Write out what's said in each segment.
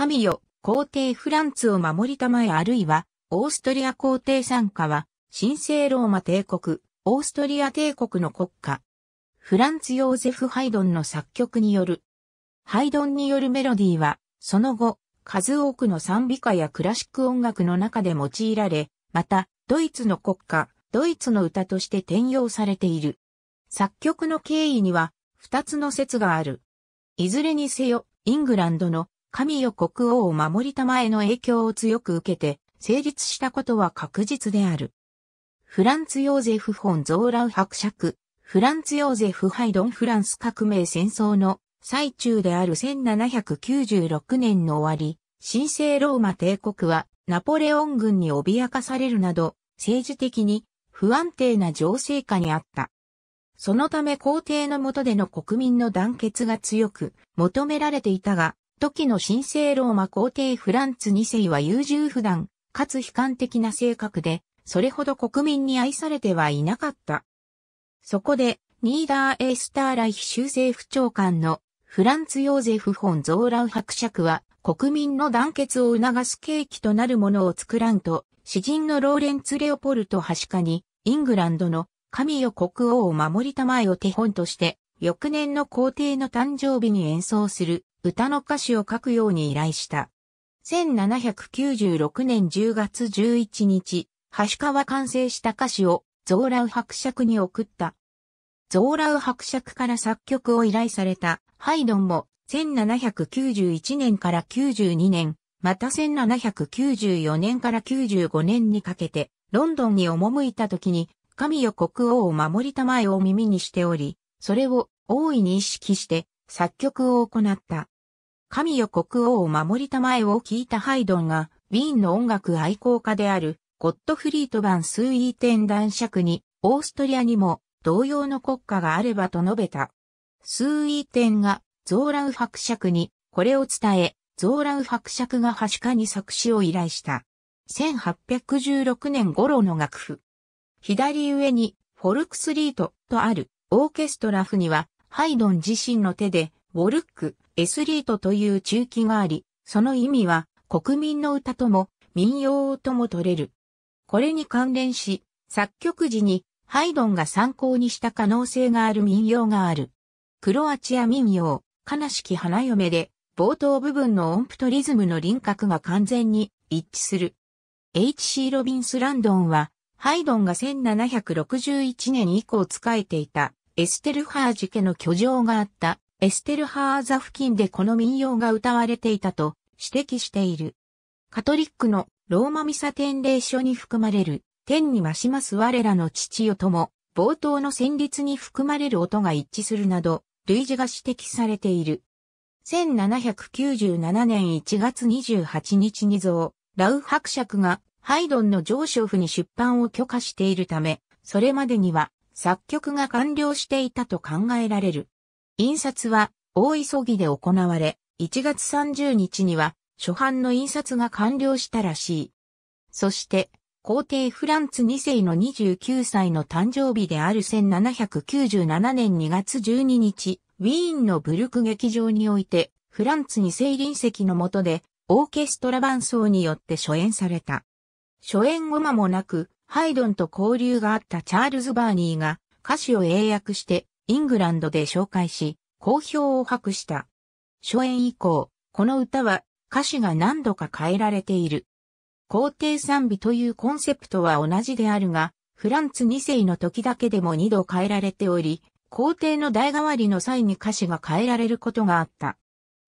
神よ、皇帝フランツを守りたまえあるいは、オーストリア皇帝参加は、神聖ローマ帝国、オーストリア帝国の国家。フランツ・ヨーゼフ・ハイドンの作曲による。ハイドンによるメロディーは、その後、数多くの賛美歌やクラシック音楽の中で用いられ、また、ドイツの国歌、ドイツの歌として転用されている。作曲の経緯には、二つの説がある。いずれにせよ、イングランドの神よ国王を守りたまえの影響を強く受けて、成立したことは確実である。フランツ・ヨーゼフ・フォン・ゾーラウ伯爵、フランツ・ヨーゼフ・ハイドン・フランス革命戦争の最中である1796年の終わり、神聖ローマ帝国はナポレオン軍に脅かされるなど、政治的に不安定な情勢下にあった。そのため皇帝の下での国民の団結が強く求められていたが、時の神聖ローマ皇帝フランツ2世は優柔不断、かつ悲観的な性格で、それほど国民に愛されてはいなかった。そこで、ニーダー・エースターライヒ州政府長官のフランツ・ヨーゼフ・ホン・ゾーラウ伯爵は、国民の団結を促す契機となるものを作らんと、詩人のローレンツ・レオポルト・ハシカに、イングランドの神よ国王を守りたまえを手本として、翌年の皇帝の誕生日に演奏する歌の歌詞を書くように依頼した。1796年10月11日、橋川完成した歌詞をゾーラウ伯爵に送った。ゾーラウ伯爵から作曲を依頼されたハイドンも1791年から92年、また1794年から95年にかけてロンドンに赴いた時に神よ国王を守りたまえを耳にしており、それを大いに意識して作曲を行った。神よ国王を守りたまえを聞いたハイドンが、ウィーンの音楽愛好家である、ゴッドフリート版スイーテン男爵に、オーストリアにも同様の国家があればと述べた。スーイーテンがゾーラウ伯爵にこれを伝え、ゾーラウ伯爵がはしかに作詞を依頼した。1816年頃の楽譜。左上にフォルクスリートとあるオーケストラ譜にはハイドン自身の手で、ウォルック、エスリートという中期があり、その意味は、国民の歌とも、民謡とも取れる。これに関連し、作曲時に、ハイドンが参考にした可能性がある民謡がある。クロアチア民謡、悲しき花嫁で、冒頭部分の音符とリズムの輪郭が完全に一致する。H.C. ロビンス・ランドンは、ハイドンが1761年以降使えていたエステルハージ家の居城があったエステルハーザ付近でこの民謡が歌われていたと指摘している。カトリックのローマミサ典礼書に含まれる天に増します我らの父よとも冒頭の旋律に含まれる音が一致するなど類似が指摘されている。1797年1月28日に像、ラウ伯爵がハイドンの上昇府に出版を許可しているため、それまでには作曲が完了していたと考えられる。印刷は大急ぎで行われ、1月30日には初版の印刷が完了したらしい。そして、皇帝フランツ2世の29歳の誕生日である1797年2月12日、ウィーンのブルク劇場において、フランツ2世臨席の下で、オーケストラ伴奏によって初演された。初演後間もなく、ハイドンと交流があったチャールズ・バーニーが歌詞を英訳してイングランドで紹介し、好評を博した。初演以降、この歌は歌詞が何度か変えられている。皇帝賛美というコンセプトは同じであるが、フランツ2世の時だけでも2度変えられており、皇帝の代替わりの際に歌詞が変えられることがあった。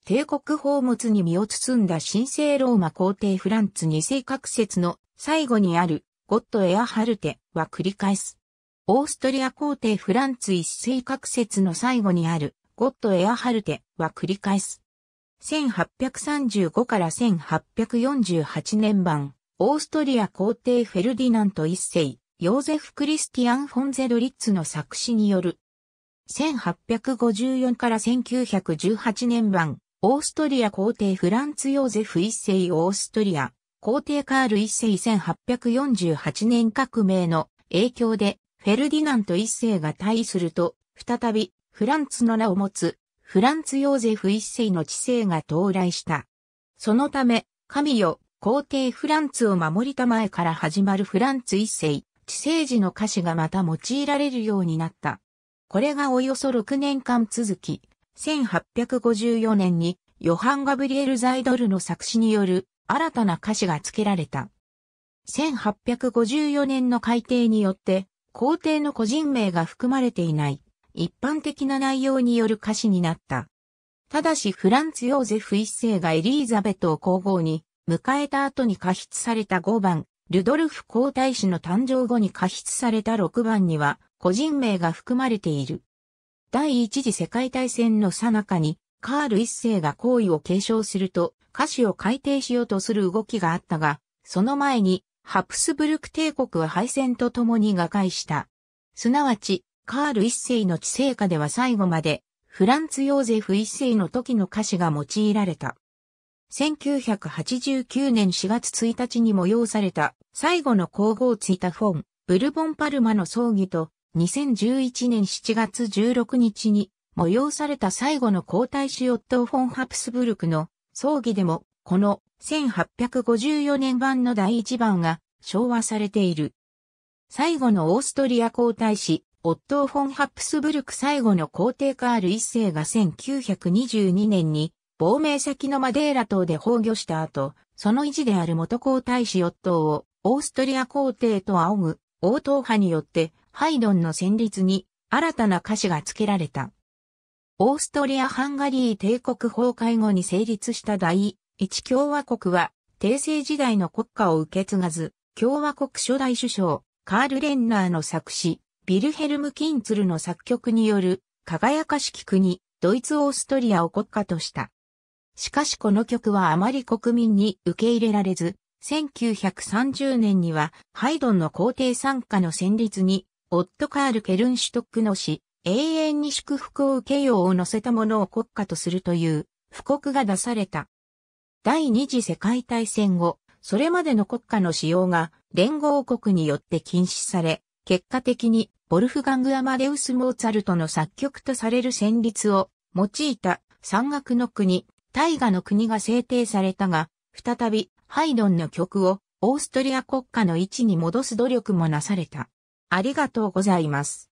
帝国宝物に身を包んだ神聖ローマ皇帝フランツ2世各説の最後にあるゴッドエアハルテは繰り返す。オーストリア皇帝フランツ一世各説の最後にあるゴッドエアハルテは繰り返す。1835から1848年版、オーストリア皇帝フェルディナント一世、ヨーゼフ・クリスティアン・フォンゼル・リッツの作詞による。1854から1918年版、オーストリア皇帝フランツ・ヨーゼフ一世オーストリア、皇帝カール一世1848年革命の影響で、フェルディナント一世が退位すると、再びフランツの名を持つ、フランツ・ヨーゼフ一世の知性が到来した。そのため、神よ、皇帝フランツを守りたまえから始まるフランツ一世、知性時の歌詞がまた用いられるようになった。これがおよそ6年間続き、1854年にヨハン・ガブリエル・ザイドルの作詞による新たな歌詞が付けられた。1854年の改定によって、皇帝の個人名が含まれていない、一般的な内容による歌詞になった。ただしフランツ・ヨーゼフ一世がエリーザベトを皇后に迎えた後に過筆された5番、ルドルフ皇太子の誕生後に過筆された6番には個人名が含まれている。第一次世界大戦の最中にカール一世が行為を継承すると、歌詞を改定しようとする動きがあったが、その前に、ハプスブルク帝国は敗戦と共に瓦解した。すなわち、カール一世の治世下では最後まで、フランツ・ヨーゼフ一世の時の歌詞が用いられた。1989年4月1日に催された最後の皇后ツイタフォン、ブルボンパルマの葬儀と2011年7月16日に催された最後の皇太子オットー・フォン・ハプスブルクの葬儀でも、この1854年版の第一版が昭和されている。最後のオーストリア皇太子、オットー・フォン・ハプスブルク最後の皇帝カール一世が1922年に亡命先のマデーラ島で崩御した後、その維持である元皇太子オットーをオーストリア皇帝と仰ぐ王党派によってハイドンの旋律に新たな歌詞が付けられた。オーストリア・ハンガリー帝国崩壊後に成立した第一共和国は、帝政時代の国家を受け継がず、共和国初代首相、カール・レンナーの作詞、ビルヘルム・キンツルの作曲による、輝かしき国、ドイツ・オーストリアを国家とした。しかしこの曲はあまり国民に受け入れられず、1930年にはハイドンの皇帝参加の旋律に、オッカール・ケルンシュトックの死、永遠に祝福を受けようを乗せたものを国家とするという、布告が出された。第二次世界大戦後、それまでの国家の使用が連合国によって禁止され、結果的にボルフガング・アマデウス・モーツァルトの作曲とされる旋律を用いた山岳の国、大河の国が制定されたが、再びハイドンの曲をオーストリア国家の位置に戻す努力もなされた。ありがとうございます。